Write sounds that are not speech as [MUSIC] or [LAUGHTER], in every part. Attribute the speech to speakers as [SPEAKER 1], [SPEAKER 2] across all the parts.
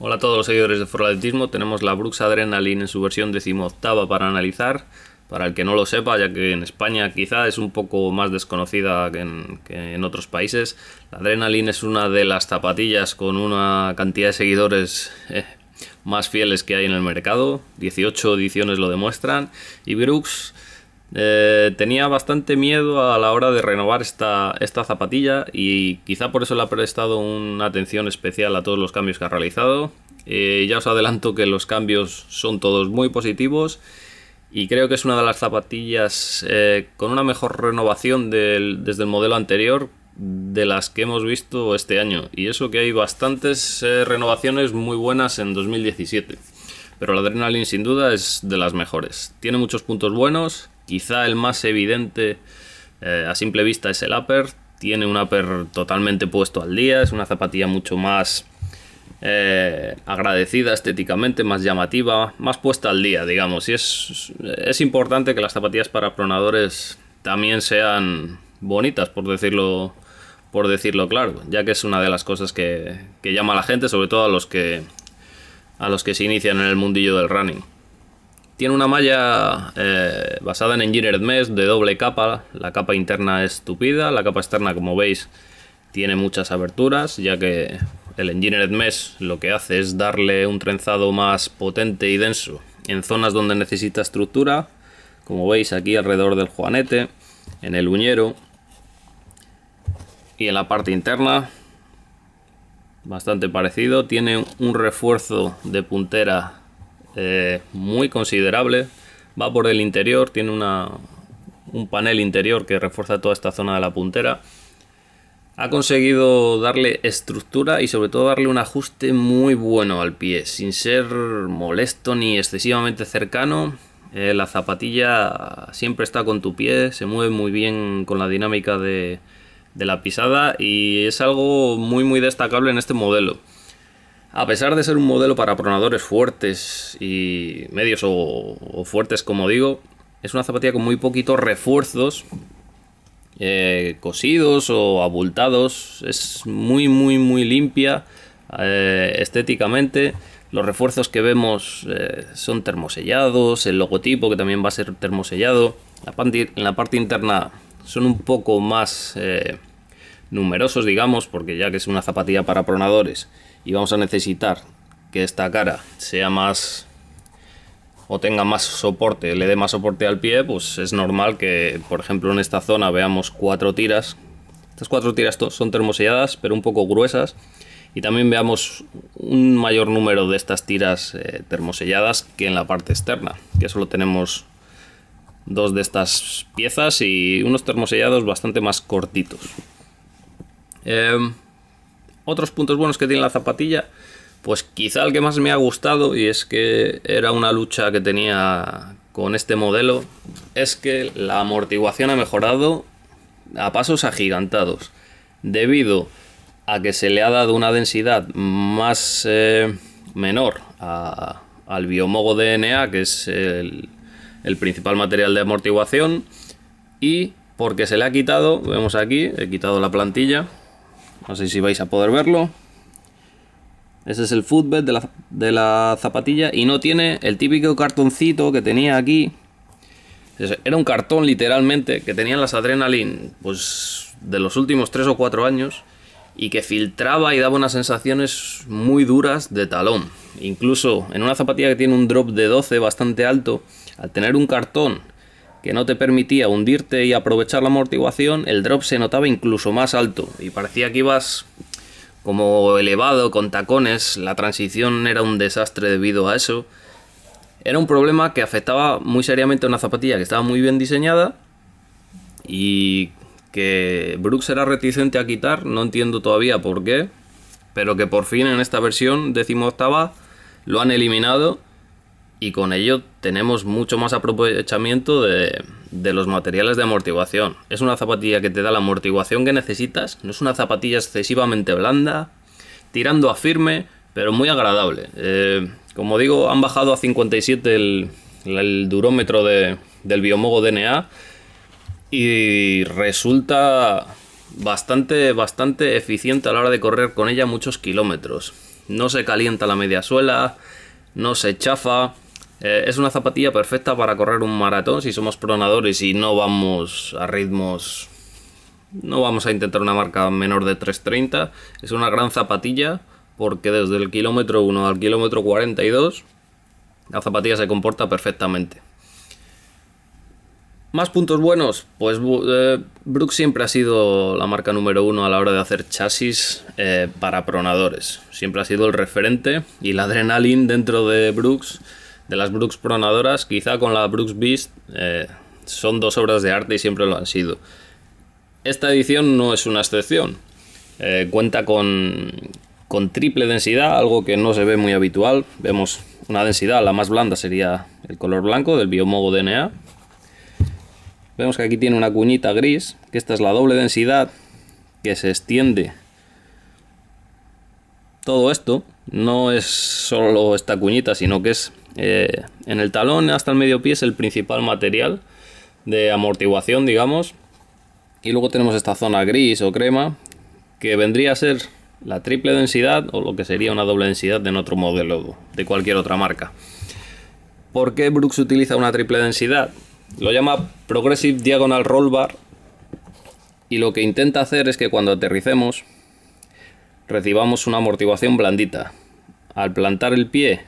[SPEAKER 1] Hola a todos los seguidores de Forladetismo, tenemos la Brux Adrenaline en su versión decimoctava para analizar. Para el que no lo sepa, ya que en España quizá es un poco más desconocida que en, otros países, la Adrenaline es una de las zapatillas con una cantidad de seguidores eh, más fieles que hay en el mercado. 18 ediciones lo demuestran. Y Brux eh, tenía bastante miedo a la hora de renovar esta, esta zapatilla y quizá por eso le ha prestado una atención especial a todos los cambios que ha realizado. Eh, ya os adelanto que los cambios son todos muy positivos y creo que es una de las zapatillas eh, con una mejor renovación desde el modelo anterior de las que hemos visto este año. Y eso que hay bastantes renovaciones muy buenas en 2017. Pero la Adrenaline sin duda es de las mejores. Tiene muchos puntos buenos, Quizá el más evidente eh, a simple vista es el upper. Tiene un upper totalmente puesto al día, es una zapatilla mucho más eh, agradecida estéticamente, más llamativa, más puesta al día, digamos. Y es, importante que las zapatillas para pronadores también sean bonitas, por decirlo, por decirlo claro, ya que es una de las cosas que, llama a la gente, sobre todo a los que, a los que se inician en el mundillo del running. Tiene una malla eh, basada en Engineered Mesh de doble capa. La capa interna es tupida, la capa externa, como veis, tiene muchas aberturas, ya que el Engineered Mesh lo que hace es darle un trenzado más potente y denso en zonas donde necesita estructura, como veis aquí alrededor del juanete, en el uñero y en la parte interna. Bastante parecido, tiene un refuerzo de puntera eh, muy considerable. Va por el interior, tiene un panel interior que refuerza toda esta zona de la puntera. Ha conseguido darle estructura y sobre todo darle un ajuste muy bueno al pie, sin ser molesto ni excesivamente cercano. Eh, la zapatilla siempre está con tu pie, se mueve muy bien con la dinámica de, de la pisada y es algo muy muy destacable en este modelo. A pesar de ser un modelo para pronadores fuertes y medios o, fuertes, como digo, es una zapatilla con muy poquitos refuerzos eh, cosidos o abultados. Es muy, muy, muy limpia eh, estéticamente. Los refuerzos que vemos eh, son termosellados, el logotipo que también va a ser termosellado. en la parte interna son un poco más numerosos, digamos, porque ya que es una zapatilla para pronadores, y vamos a necesitar que esta cara sea más o tenga más soporte, le dé más soporte al pie, pues es normal que, por ejemplo, en esta zona veamos cuatro tiras. Estas cuatro tiras son termoselladas, pero un poco gruesas. Y también veamos un mayor número de estas tiras eh, termoselladas que en la parte externa, que solo tenemos dos de estas piezas y unos termosellados bastante más cortitos. Eh, otros puntos buenos que tiene la zapatilla, pues quizá el que más me ha gustado, y es que era una lucha que tenía con este modelo, es que la amortiguación ha mejorado a pasos agigantados, debido a que se le ha dado una densidad más eh, menor al biomogo DNA, que es el, el principal material de amortiguación, y porque se le ha quitado, vemos aquí, he quitado la plantilla, no sé si vais a poder verlo. Ese es el footbed de la, zapatilla y no tiene el típico cartoncito que tenía aquí. Era un cartón literalmente que tenía las adrenalin pues, de los últimos 3 o 4 años y que filtraba y daba unas sensaciones muy duras de talón. Incluso en una zapatilla que tiene un drop de 12 bastante alto, al tener un cartón que no te permitía hundirte y aprovechar la amortiguación, el drop se notaba incluso más alto y parecía que ibas como elevado con tacones, la transición era un desastre debido a eso. Era un problema que afectaba muy seriamente a una zapatilla que estaba muy bien diseñada y que Brooks era reticente a quitar, no entiendo todavía por qué, pero que por fin en esta versión decimoctava lo han eliminado y con ello tenemos mucho más aprovechamiento de, los materiales de amortiguación. Es una zapatilla que te da la amortiguación que necesitas, no es una zapatilla excesivamente blanda, tirando a firme, pero muy agradable. Eh, como digo, han bajado a 57 el, durómetro del Biomogo DNA y resulta bastante, bastante eficiente a la hora de correr con ella muchos kilómetros. No se calienta la media suela, no se chafa, eh, es una zapatilla perfecta para correr un maratón si somos pronadores y no vamos a ritmos... No vamos a intentar una marca menor de 3.30. Es una gran zapatilla porque desde el kilómetro 1 al kilómetro 42 la zapatilla se comporta perfectamente. Más puntos buenos, pues eh, Brooks siempre ha sido la marca número uno a la hora de hacer chasis eh, para pronadores. Siempre ha sido el referente y la adrenalin dentro de Brooks de las Brooks pronadoras, quizá con la Brooks Beast, eh, son dos obras de arte y siempre lo han sido. Esta edición no es una excepción. Eh, cuenta con, con triple densidad, algo que no se ve muy habitual. Vemos una densidad, la más blanda sería el color blanco del biomogo DNA. Vemos que aquí tiene una cuñita gris, que esta es la doble densidad que se extiende todo esto no es solo esta cuñita, sino que es eh, en el talón hasta el medio pie es el principal material de amortiguación, digamos. Y luego tenemos esta zona gris o crema, que vendría a ser la triple densidad o lo que sería una doble densidad en otro modelo de cualquier otra marca. ¿Por qué Brooks utiliza una triple densidad? Lo llama Progressive Diagonal Roll Bar y lo que intenta hacer es que cuando aterricemos recibamos una amortiguación blandita. Al plantar el pie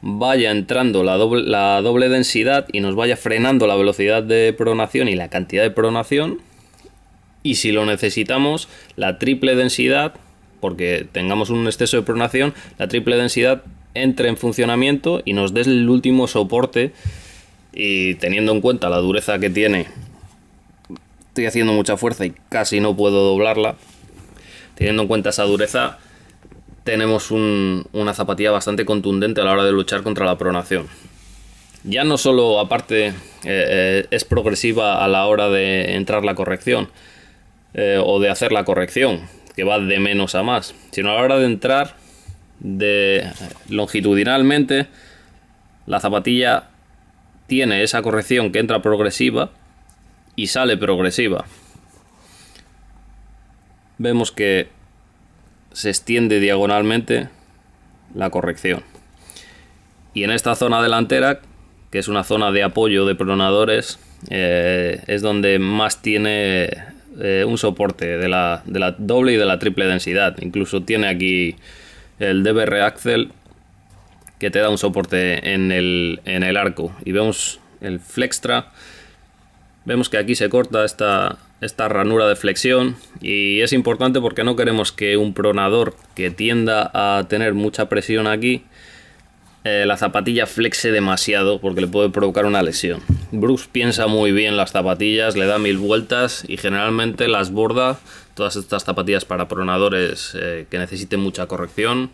[SPEAKER 1] vaya entrando la doble, densidad y nos vaya frenando la velocidad de pronación y la cantidad de pronación. Y si lo necesitamos, la triple densidad, porque tengamos un exceso de pronación, la triple densidad entre en funcionamiento y nos des el último soporte. Y teniendo en cuenta la dureza que tiene, estoy haciendo mucha fuerza y casi no puedo doblarla teniendo en cuenta esa dureza, tenemos una zapatilla bastante contundente a la hora de luchar contra la pronación. Ya no solo aparte eh, eh, es progresiva a la hora de entrar la corrección eh, o de hacer la corrección, que va de menos a más, sino a la hora de entrar de longitudinalmente la zapatilla tiene esa corrección que entra progresiva y sale progresiva vemos que se extiende diagonalmente la corrección. Y en esta zona delantera, que es una zona de apoyo de pronadores, eh, es donde más tiene eh, un soporte de la, doble y de la triple densidad. Incluso tiene aquí el DBR Axel que te da un soporte en el, arco. Y vemos el Flextra. Vemos que aquí se corta esta, esta ranura de flexión y es importante porque no queremos que un pronador que tienda a tener mucha presión aquí, eh, la zapatilla flexe demasiado porque le puede provocar una lesión. Bruce piensa muy bien las zapatillas, le da mil vueltas y generalmente las borda todas estas zapatillas para pronadores eh, que necesiten mucha corrección.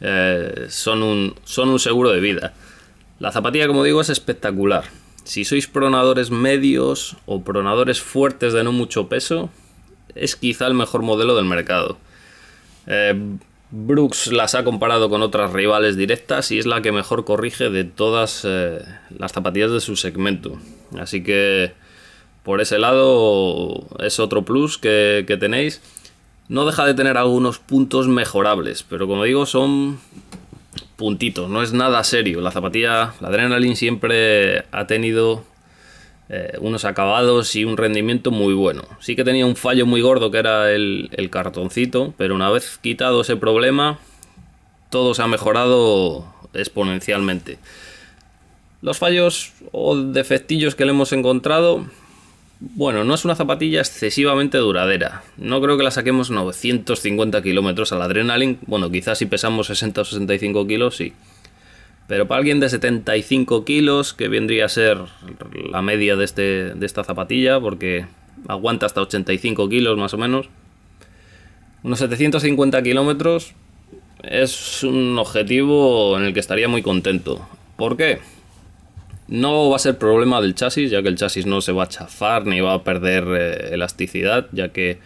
[SPEAKER 1] Eh, son, un, son un seguro de vida. La zapatilla, como digo, es espectacular. Si sois pronadores medios o pronadores fuertes de no mucho peso, es quizá el mejor modelo del mercado. Eh, Brooks las ha comparado con otras rivales directas y es la que mejor corrige de todas eh, las zapatillas de su segmento. Así que por ese lado es otro plus que, que tenéis. No deja de tener algunos puntos mejorables, pero como digo son puntitos, no es nada serio. La zapatilla, la Adrenaline siempre ha tenido eh, unos acabados y un rendimiento muy bueno. Sí que tenía un fallo muy gordo que era el, cartoncito, pero una vez quitado ese problema, todo se ha mejorado exponencialmente. Los fallos o defectillos que le hemos encontrado, bueno, no es una zapatilla excesivamente duradera. No creo que la saquemos 950 kilómetros al adrenalin. Bueno, quizás si pesamos 60 o 65 kilos, sí. Pero para alguien de 75 kilos, que vendría a ser la media de, este, esta zapatilla, porque aguanta hasta 85 kilos más o menos, unos 750 kilómetros es un objetivo en el que estaría muy contento. ¿Por qué? No va a ser problema del chasis, ya que el chasis no se va a chafar ni va a perder eh, elasticidad, ya que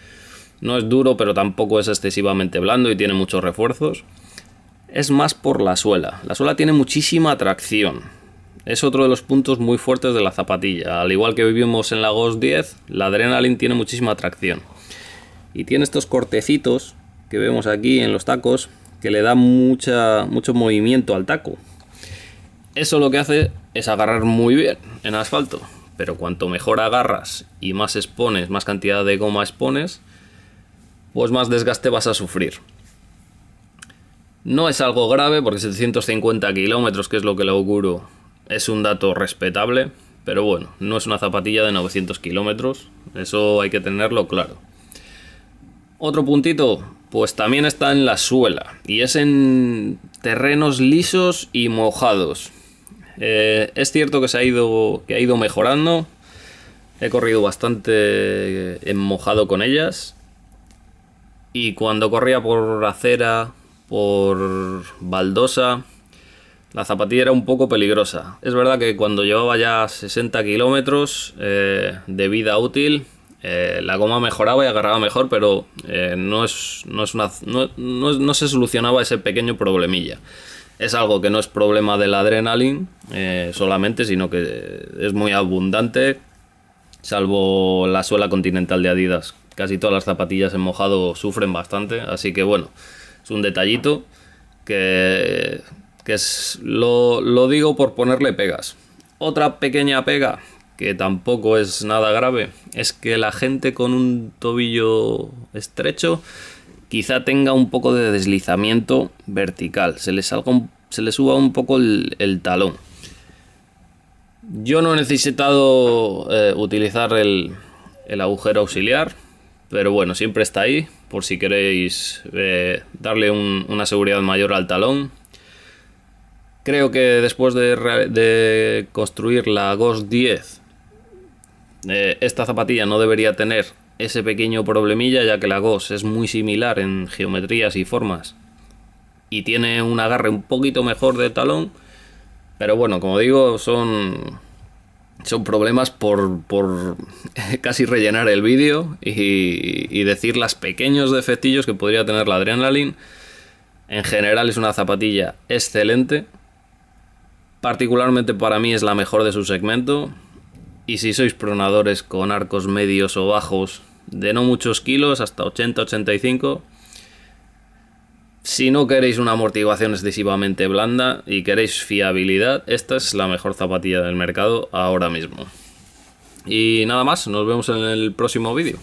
[SPEAKER 1] no es duro pero tampoco es excesivamente blando y tiene muchos refuerzos es más por la suela. La suela tiene muchísima tracción. Es otro de los puntos muy fuertes de la zapatilla. Al igual que vivimos en la Ghost 10, la Adrenaline tiene muchísima tracción. Y tiene estos cortecitos que vemos aquí en los tacos que le da mucha, mucho movimiento al taco. Eso lo que hace es agarrar muy bien en asfalto. Pero cuanto mejor agarras y más expones, más cantidad de goma expones, pues más desgaste vas a sufrir. No es algo grave porque 750 kilómetros, que es lo que le auguro, es un dato respetable, pero bueno, no es una zapatilla de 900 kilómetros, eso hay que tenerlo claro. Otro puntito, pues también está en la suela y es en terrenos lisos y mojados. Eh, es cierto que se ha ido, que ha ido mejorando. He corrido bastante eh, en mojado con ellas. Y cuando corría por acera por baldosa. La zapatilla era un poco peligrosa. Es verdad que cuando llevaba ya 60 kilómetros eh, de vida útil, eh, la goma mejoraba y agarraba mejor, pero eh, no, es, no, se solucionaba ese pequeño problemilla. Es algo que no es problema del adrenalin solamente, sino que es muy abundante, salvo la suela continental de Adidas. Casi todas las zapatillas en mojado sufren bastante, así que bueno, es un detallito que, es, lo, lo digo por ponerle pegas. Otra pequeña pega que tampoco es nada grave, es que la gente con un tobillo estrecho quizá tenga un poco de deslizamiento vertical, se le, salga se le suba un poco el, talón. Yo no he necesitado eh, utilizar el, el agujero auxiliar, pero bueno, siempre está ahí por si queréis eh, darle una seguridad mayor al talón. Creo que después de, construir la GOS 10, eh, esta zapatilla no debería tener ese pequeño problemilla ya que la GOS es muy similar en geometrías y formas. Y tiene un agarre un poquito mejor de talón. Pero bueno, como digo, son son problemas por, [LAUGHS] casi rellenar el vídeo y, decir las pequeños defectillos que podría tener la Adrenaline. En general es una zapatilla excelente. Particularmente para mí es la mejor de su segmento. Y si sois pronadores con arcos medios o bajos de no muchos kilos, hasta 80-85, si no queréis una amortiguación excesivamente blanda y queréis fiabilidad, esta es la mejor zapatilla del mercado ahora mismo. Y nada más, nos vemos en el próximo vídeo.